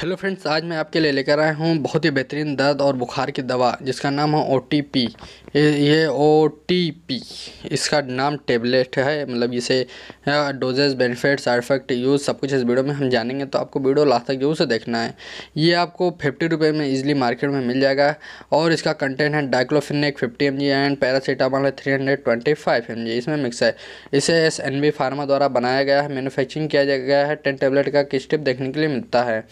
hello friends आज मैं आपके लिए लेकर आया हूँ बहुत ही बेहतरीन दर्द और बुखार की दवा जिसका नाम है ओ टी पी ये ओ टी पी इसका नाम टेबलेट है मतलब इसे doses benefit side effect use सब कुछ इस वीडियो में हम जानेंगे तो आपको वीडियो लास्ट तक जरूर से देखना है ये आपको फिफ्टी रुपये में इज़िली मार्केट में मिल जाएगा और इसका कंटेंट है diclofenac fifty M G and paracetamol है three hundred twenty five M G इसमें मिक्स है इसे एस एन बी फार्मा द्वारा बनाया गया है मैनुफैक्चरिंग किया गया है टेन टेबलेट का किस्टिप देखने के लिए मिलता है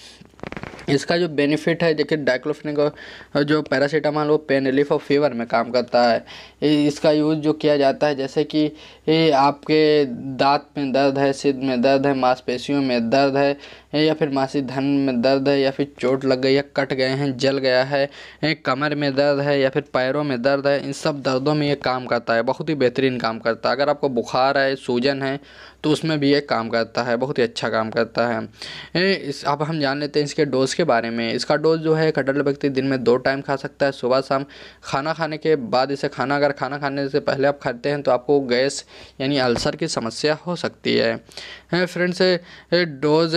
इसका जो बेनिफिट है देखिए डाइक्लोफिनिक जो पैरासीटामॉल वो पेन रिलीफ और फीवर में काम करता है इसका यूज़ जो किया जाता है जैसे कि आपके दांत में दर्द है सिर में दर्द है मांसपेशियों में दर्द है या फिर मासिक धर्म में दर्द है या फिर चोट लग गई या कट गए हैं जल गया है कमर में दर्द है या फिर पैरों में दर्द है इन सब दर्दों में ये काम करता है बहुत ही बेहतरीन काम करता है अगर आपको बुखार है सूजन है तो उसमें भी ये काम करता है बहुत ही अच्छा काम करता है इस अब हम जान लेते हैं इसके डोज़ के बारे में इसका डोज़ जो है कटल व्यक्ति दिन में दो टाइम खा सकता है सुबह शाम खाना खाने के बाद इसे खाना अगर खाना खाने से पहले आप खाते हैं तो आपको गैस यानी अल्सर की समस्या हो सकती है फ्रेंड्स डोज़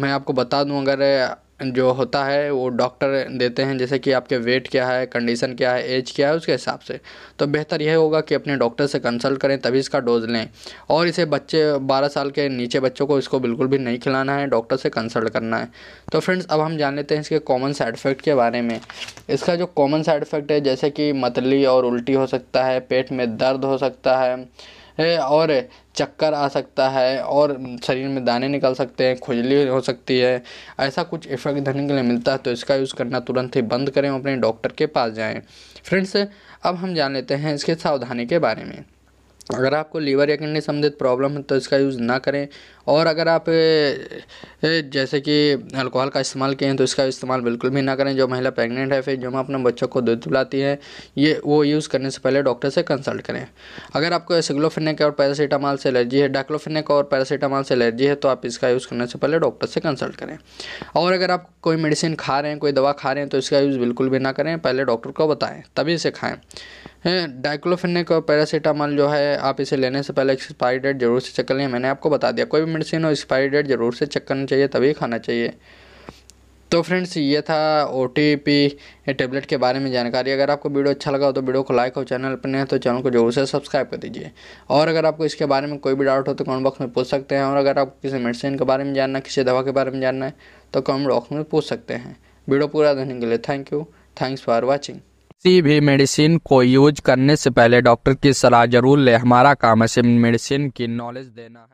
मैं आपको बता दूं अगर जो होता है वो डॉक्टर देते हैं जैसे कि आपके वेट क्या है कंडीशन क्या है एज क्या है उसके हिसाब से तो बेहतर यह होगा कि अपने डॉक्टर से कंसल्ट करें तभी इसका डोज लें और इसे बच्चे 12 साल के नीचे बच्चों को इसको बिल्कुल भी नहीं खिलाना है डॉक्टर से कंसल्ट करना है तो फ्रेंड्स अब हम जान लेते हैं इसके कॉमन साइड इफ़ेक्ट के बारे में इसका जो कॉमन साइड इफ़ेक्ट है जैसे कि मतली और उल्टी हो सकता है पेट में दर्द हो सकता है और चक्कर आ सकता है और शरीर में दाने निकल सकते हैं खुजली हो सकती है ऐसा कुछ इफेक्ट धरने के लिए मिलता है तो इसका यूज़ करना तुरंत ही बंद करें अपने डॉक्टर के पास जाएं फ्रेंड्स अब हम जान लेते हैं इसके सावधानी के बारे में अगर आपको लीवर या किडनी संबंधित प्रॉब्लम है तो इसका यूज़ ना करें और अगर आप जैसे कि अल्कोहल का इस्तेमाल किए हैं तो इसका इस्तेमाल बिल्कुल भी ना करें जो महिला प्रेग्नेंट है फिर जो अपने बच्चों को दूध पिलाती है ये वो यूज़ करने से पहले डॉक्टर से कंसल्ट करें अगर आपको सिग्लोफिनिक और पैरासीटामॉल से एलर्जी है डाइक्लोफिनिक और पैरासीटामॉल से एलर्जी है तो आप इसका यूज़ करने से पहले डॉक्टर से कंसल्ट करें और अगर आप कोई मेडिसिन खा रहे हैं कोई दवा खा रहे हैं तो इसका यूज़ बिल्कुल भी ना करें पहले डॉक्टर को बताएँ तभी इसे खाएँ डाइक्लोफिनिक और पैरासीटामॉल जो है आप इसे लेने से पहले एक्सपायरी डेट जरूर से चेक कर लें मैंने आपको बता दिया कोई मेडिसिन और एक्सपायरी डेट ज़रूर से चेक करना चाहिए तभी खाना चाहिए तो फ्रेंड्स ये था ओ टी पी टेबलेट के बारे में जानकारी अगर आपको वीडियो अच्छा लगा हो तो वीडियो को लाइक और चैनल पर नहीं है तो चैनल को जरूर से सब्सक्राइब कर दीजिए और अगर आपको इसके बारे में कोई भी डाउट हो तो कमेंट बॉक्स में पूछ सकते हैं और अगर आपको किसी मेडिसिन के बारे में जानना है किसी दवा के बारे में जानना है तो कमेंट बॉक्स में पूछ सकते हैं वीडियो पूरा देखने के लिए thank you thanks for watching किसी भी मेडिसिन को यूज करने से पहले डॉक्टर की सलाह जरूर लें हमारा काम है सिर्फ मेडिसिन की नॉलेज देना